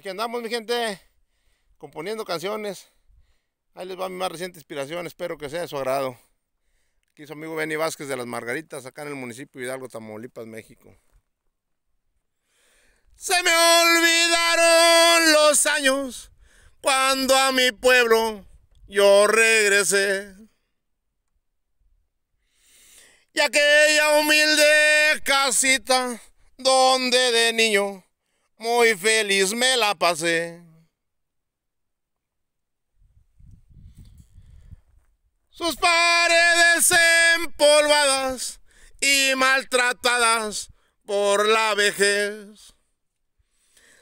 Aquí andamos, mi gente, componiendo canciones. Ahí les va mi más reciente inspiración, espero que sea de su agrado. Aquí su amigo Benny Vázquez de Las Margaritas, acá en el municipio de Hidalgo, Tamaulipas, México. Se me olvidaron los años cuando a mi pueblo yo regresé. Y aquella humilde casita donde de niño muy feliz me la pasé. Sus paredes empolvadas y maltratadas por la vejez.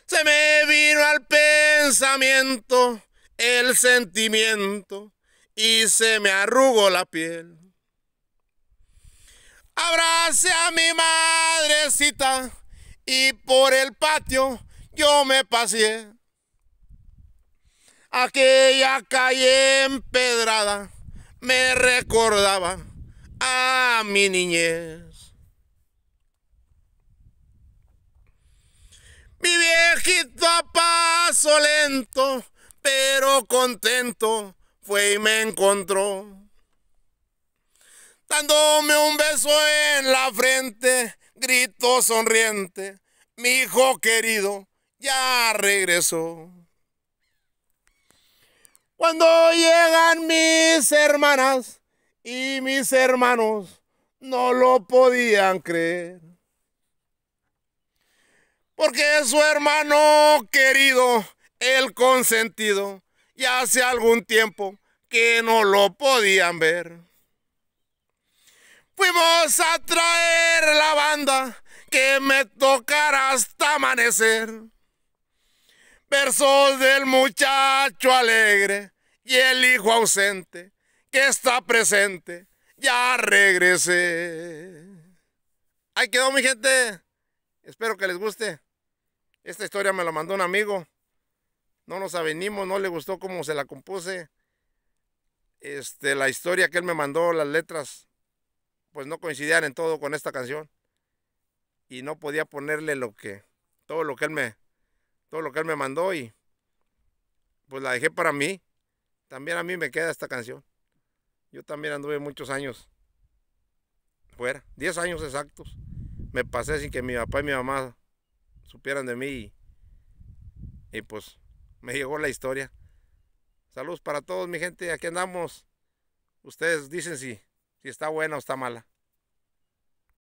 Se me vino al pensamiento el sentimiento y se me arrugó la piel. Abrace a mi madrecita y por el patio yo me paseé. Aquella calle empedrada me recordaba a mi niñez. Mi viejito a paso lento, pero contento, fue y me encontró. Dándome un beso en la frente, grito sonriente, mi hijo querido ya regresó. Cuando llegan mis hermanas y mis hermanos no lo podían creer. Porque su hermano querido, el consentido, ya hace algún tiempo que no lo podían ver. Fuimos a traer la banda que me tocará hasta amanecer. Versos del muchacho alegre y el hijo ausente que está presente. Ya regresé. Ahí quedó mi gente. Espero que les guste. Esta historia me la mandó un amigo. No nos avenimos, no le gustó cómo se la compuse. Este, la historia que él me mandó, las letras, pues no coincidían en todo con esta canción y no podía ponerle lo que, todo lo que él me, todo lo que él me mandó y pues la dejé para mí. También a mí me queda esta canción. Yo también anduve muchos años fuera, 10 años exactos. Me pasé sin que mi papá y mi mamá supieran de mí y, pues me llegó la historia. Saludos para todos mi gente, aquí andamos. Ustedes dicen si, si está buena o está mala.